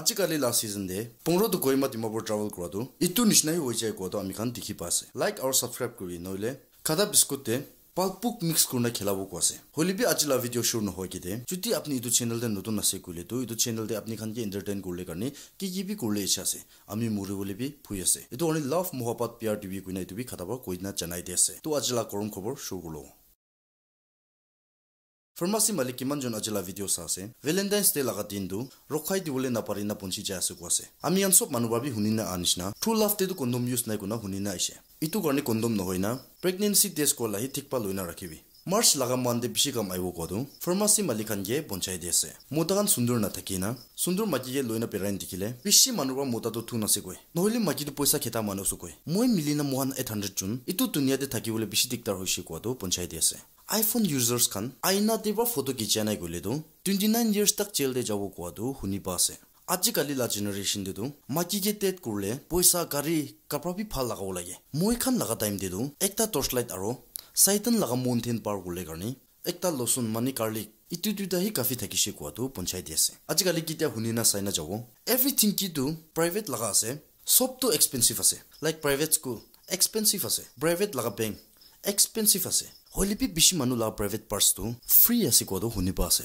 আজিকালি last season দে পনেরো তো গৈ মা ট্রাভেল করা তো ইটু নিচিনাই হৈ যায় কোৱাটো আমি খান দেখি পাশে লাইক আর সাবস্ক্রাইব কৰি নইলে খাদা বিস্কুটে পালপুক মিক্স করে খেলাবো কোয়াসে হলি বি আজ লা ভিডিও শুরু নহয় কিতে যদি আপনি ইতো চ্যানেল দে নতুন আছে কইলে তো ইতো চ্যানেল দে আপনি খানকে এন্টারটেইন করলে কারণে কি কি বি করলে ইচ্ছা আছে আমি মুরে বলে বি ফুই আছে ইতো অনলি লাভ মহাপাত পিয়ার টিভি কইনা ইতো বি খাতাবা কইনা জানাই দিয়েছে তো আজ লা করম খবর শুরু করলো ফার্মাসি মালিক কিমান জন আজিলা ভিডিও চাছে ভেলেণ্টাইন্স ডে লগা দিনটো ৰখাই দিবলৈ নাপাৰি না পঞ্চি যায় আছে কোৱা আছে আমি আন চব মানুহ ভাবি শুনি না নিচিনা থ্ৰু লাভ ডেটো কণ্ডম ইউজ নাই কোনো শুনি না আহিছে ইটো কাৰণে কণ্ডম নহয় না প্ৰেগনেঞ্চি টেষ্ট কৰ লাহি ঠিক পা লৈ নাৰাখিবি মাৰ্চ লগা মানে বেছি কাম আহিব কোৱাটো ফাৰ্মাচী মালিকানগে বঞ্চাই দি আছে মোটাখান সুন্দৰ নাথাকি না সুন্দৰ মাটিকে লৈ না পেৰাই নিদিখিলে বেছি মানুহৰ পৰা মোটাটো থু নাছিগৈ নহ'লে মাটিটো পইচা খেতা মানুহ চুকৈ মই মিলি না মহান এইট হাণ্ড্ৰেড জুন এইটো ধুনীয়াতে থাকিবলৈ বেছি দিগদাৰ হৈছে কোৱাটো পঞ্চায়তে আছে iPhone users kan aina deba photo kichana gule du 29 years tak jail de jabu kwa du huni ba se aji kali la generation de du ma ki ge tet kurle poisa gari kapra bi phal laga ulage moi khan laga time de du ekta torch light aro saitan laga mountain par gule garni ekta losun mani karli itu tu da hi kafi thaki she kwa du ponchai de se aji kali ki ta huni na saina jabu everything ki du private laga se sob to expensive ase like private school expensive ase private laga bank expensive ase hoile bi bishi manu la private parts tu free ase ko do huni pa ase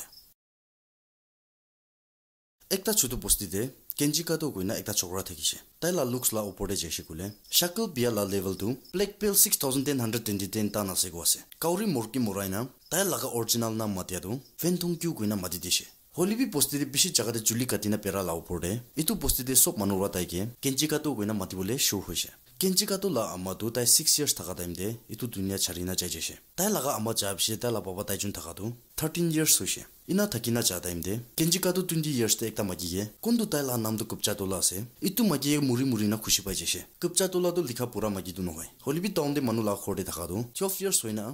ekta chutu posti de kenji ka to koina ekta chokra thekise tai la looks la upor de jeshi kule shakal bia la level tu black pill 6110 tan ase ko ase kauri morki moraina tai la ka original na matia tu ventung kyu koina mati dishe holi bi posti de bishi jaga de juli katina pera la upor de itu posti de sob manu ra tai ke kenji ka to koina mati bole sure hoise kenchi ka la amma du tai 6 years thaka time de itu dunya charina jai jeshe tai laga amma jab she tai la baba tai jun thaka du 13 years so she ina thakina cha time de kenchi ka 20 years te ekta magi ye kun du tai la nam du kupcha to la se itu magi ye muri muri na khushi pai jeshe kupcha to la du likha pura magi du no hoy holi bi town de manu la khode thaka du 12 years hoina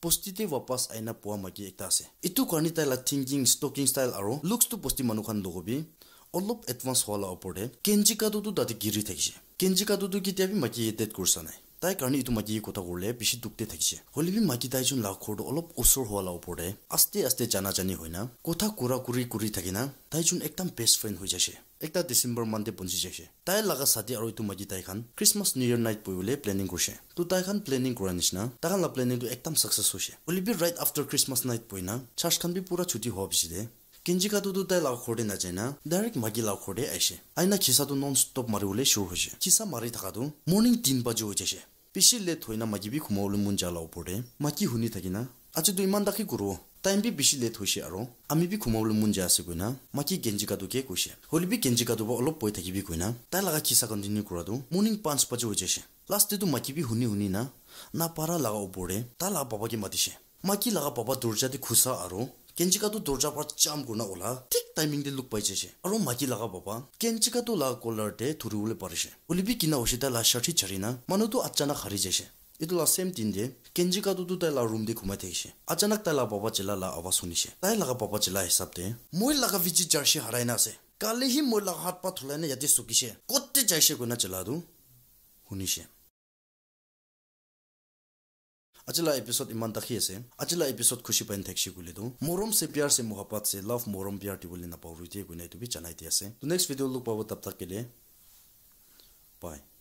postite wapas aina poa magi ekta ase itu karni tai la thinking stalking style aro looks to posti manu khan logo bi অলপ olib advance hola opore kenji kadudu dati giri thekje তো কি ki মাকি maki করছে নাই তাই কারণে এইটো মাকি কথা ক'লে বেছি দুখতে থাকিছে হ'লেবি মাকি তাই যোন লাখৰটো অলপ ওসর হোৱাৰ ওপরে আস্তে আস্তে জানা জানি হয় না কথা কৰা কুরি কুরি থাকি না তাই জন একদম বেস্ট ফ্রেন্ড হয়ে যাচ্ছে একটা ডিসেম্বর মান্থে পৌঁছে যাইছে তাই লাগা সাথে আর এইটো মাকি তাই খান ক্রিসমাস নিউ ইয়ার নাইট বইলে প্ল্যানিং করছে তো তাই খান প্লেনিং কৰা নিচিনা তাই খান প্লেনিংটো একদম সাকসেছ হৈছে হ'লেবি রাইট আফটার ক্রিসমাস নাইট বই না চাৰ্চ খান বি পুরা ছুটি হোৱা পিছতে kenji ka tu tu dai la ko de na je na direct ma gi la ko de ai she ai na chi non stop ma ule shu ho je chi sa morning 3 ba jo je she pi shi le thoi na ma gi bi khu mo lu mun ja la o pore ma ki hu ni ta gi na a chi du iman da ki guru time bi bi shi le thoi she aro a mi bi khu mo lu mun ja se gu na ma ke ku holi bi genji ka tu ba lo bi ku na ta la continue ku morning 5 ba jo je she last tu ma ki bi hu ni hu ni na na para la o pore ta la baba gi ma di she ma ki baba dur ja di kenchi kato dorja par cham go na ola tik timing de look paiche she aro maji laga baba kenchi kato la color de thuri ule par she ulibi kina oshita la shati chari na manu to achana khari je she itu la same tin de kenchi kato tu la room de khuma te she achanak ta la baba chela la awa suni she tai laga baba chela hisab de moi laga vichi jarshi harai na se moi laga hat pa thulane yati she kotte jaishe go chela du huni she আজিলা episode ইমান তাকি আছে আজিলা episode খুচি pine থাকছি বুলি দো মৰম চে পিয়াৰ চে মহাপাত চে লাভ মৰম পিয়াৰ টি বুলি নাপাওঁ ৰুইটিয়ে গুণাই তুমি জনাই দি আছে নেক্সট ভিডিঅ' লোক পাব তাপ তাকিলে পায়